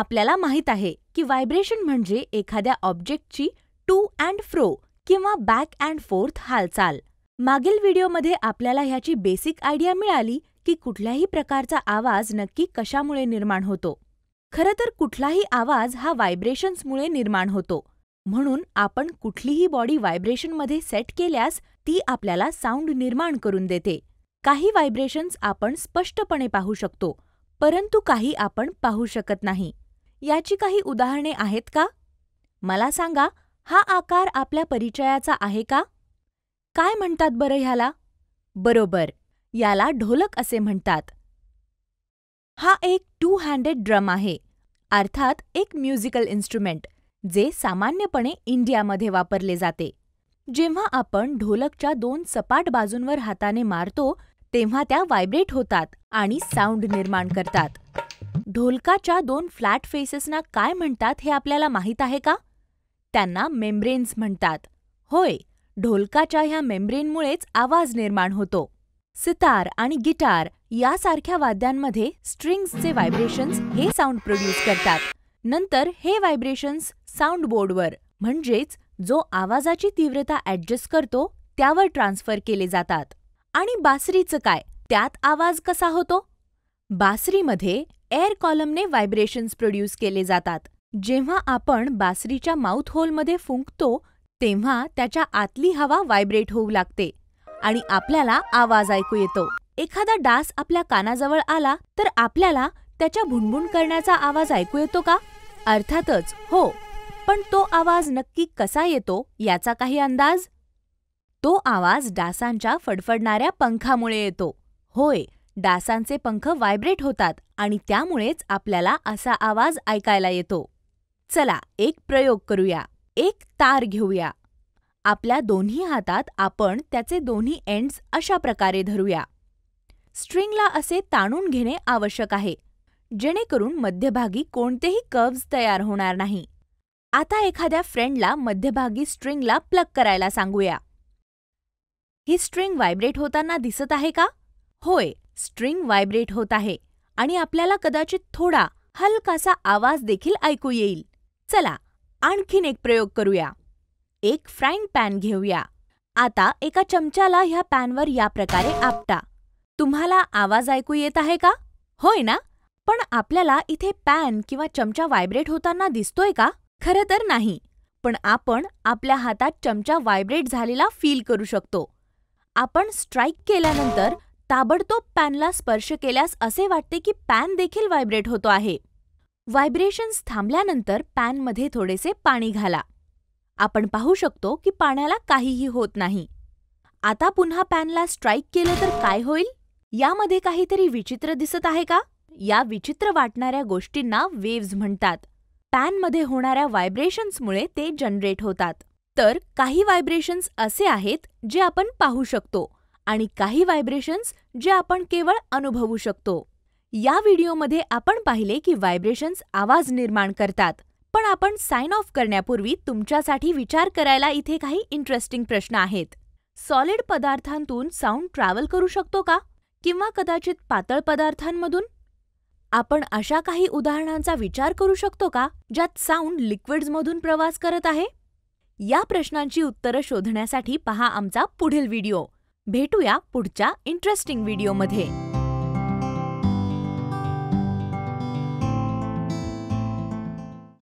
आपल्याला माहीत आहे की व्हायब्रेशन म्हणजे एखाद्या ऑब्जेक्टची टू अँड फ्रो किंवा बॅक अँड फोर्थ हालचाल मागील व्हिडिओमध्ये आपल्याला ह्याची बेसिक आयडिया मिळाली की कुठल्याही प्रकारचा आवाज नक्की कशामुळे निर्माण होतो खरं तर कुठलाही आवाज हा व्हायब्रेशन्समुळे निर्माण होतो म्हणून आपण कुठलीही बॉडी व्हायब्रेशनमध्ये सेट केल्यास ती आपल्याला साऊंड निर्माण करून देते काही व्हायब्रेशन्स आपण स्पष्टपणे पाहू शकतो परंतु काही आपण पाहू शकत नाही याची काही उदाहरणे आहेत का मला सांगा हा आकार आपल्या परिचयाचा आहे का काय म्हणतात बरं ह्याला बरोबर याला ढोलक असे म्हणतात हा एक टू हँडेड ड्रम आहे अर्थात एक म्युझिकल इन्स्ट्रुमेंट जे सामान्यपणे इंडियामध्ये वापरले जाते जेव्हा आपण ढोलकच्या दोन सपाट बाजूंवर हाताने मारतो तेव्हा त्या व्हायब्रेट होतात आणि साऊंड निर्माण करतात ढोलकाच्या दोन फ्लॅट फेसेसना काय म्हणतात हे आपल्याला माहीत आहे का त्यांना मेम्ब्रेन्स म्हणतात होय ढोलकाच्या ह्या मेम्ब्रेनमुळेच आवाज निर्माण होतो सितार आणि गिटार यासारख्या वाद्यांमध्ये स्ट्रिंग्सचे व्हायब्रेशन्स हे साऊंड प्रोड्यूस करतात नंतर हे व्हायब्रेशन्स साऊंड बोर्डवर म्हणजेच जो आवाजाची तीव्रता ऍडजस्ट करतो त्यावर ट्रान्स्फर केले जातात आणि बासरीचं काय त्यात आवाज कसा होतो बासरीमध्ये एअर कॉलमने व्हायब्रेशन्स प्रोड्यूस केले जातात जेव्हा आपण बासरीच्या माउथ होलमध्ये फुंकतो तेव्हा त्याच्या आतली हवा व्हायब्रेट होऊ लागते आणि आपल्याला आवाज ऐकू येतो एखादा डास आपल्या कानाजवळ आला तर आपल्याला त्याच्या भुणभुण करण्याचा आवाज ऐकू येतो का अर्थातच हो पण तो आवाज नक्की कसा येतो याचा काही अंदाज तो आवाज डासांच्या फडफडणाऱ्या पंखामुळे येतो होय डासांचे पंख व्हायब्रेट होतात आणि त्यामुळेच आपल्याला असा आवाज ऐकायला येतो चला एक प्रयोग करूया एक तार घेऊया आपल्या दोन्ही हातात आपण त्याचे दोन्ही एंड्स अशा प्रकारे धरूया स्ट्रिंगला असे ताणून घेणे आवश्यक आहे जेणेकरून मध्यभागी कोणतेही कर्व्ज तयार होणार नाही आता एखाद्या फ्रेंडला मध्यभागी स्ट्रिंगला प्लग करायला सांगूया ही स्ट्रिंग व्हायब्रेट होताना दिसत आहे का होय स्ट्रिंग व्हायब्रेट होत आहे आणि आपल्याला कदाचित थोडा हलकासा आवाज देखील ऐकू येईल चला आणखीन एक प्रयोग करूया एक फ्राईंग पॅन घेऊया आता एका चमच्याला ह्या पॅनवर या प्रकारे आपटा तुम्हाला आवाज ऐकू येत आहे का होय ना पण आपल्याला इथे पॅन किंवा चमचा व्हायब्रेट होताना दिसतोय का खरं तर नाही पण आपण आपल्या हातात चमचा व्हायब्रेट झालेला फील करू शकतो आपण स्ट्राईक केल्यानंतर ताबडतोब पॅनला स्पर्श केल्यास असे वाटते की पॅन देखील व्हायब्रेट होतो आहे व्हायब्रेशन्स थांबल्यानंतर पॅनमध्ये थोडेसे पाणी घाला आपण पाहू शकतो की पाण्याला काहीही होत नाही आता पुन्हा पॅनला स्ट्राईक केलं तर काय होईल यामध्ये काहीतरी विचित्र दिसत आहे का या विचित्र वाटणाऱ्या गोष्टींना वेव्ज म्हणतात पॅनमध्ये होणाऱ्या व्हायब्रेशन्समुळे ते जनरेट होतात तर काही व्हायब्रेशन्स असे आहेत जे आपण पाहू शकतो आणि काही व्हायब्रेशन्स जे आपण केवळ अनुभवू शकतो या व्हिडिओमध्ये आपण पाहिले की व्हायब्रेशन्स आवाज निर्माण करतात पण आपण साइन ऑफ करण्यापूर्वी तुमच्यासाठी विचार करायला इथे काही इंटरेस्टिंग प्रश्न आहेत सॉलिड पदार्थांतून साऊंड ट्रॅव्हल करू शकतो का किंवा कदाचित पातळ पदार्थांमधून आपण अशा काही उदाहरणांचा विचार करू शकतो का ज्यात साऊंड लिक्विड्समधून प्रवास करत आहे या प्रश्नांची उत्तरं शोधण्यासाठी पहा आमचा पुढील व्हिडिओ भेटूया पुढच्या इंटरेस्टिंग व्हिडिओमध्ये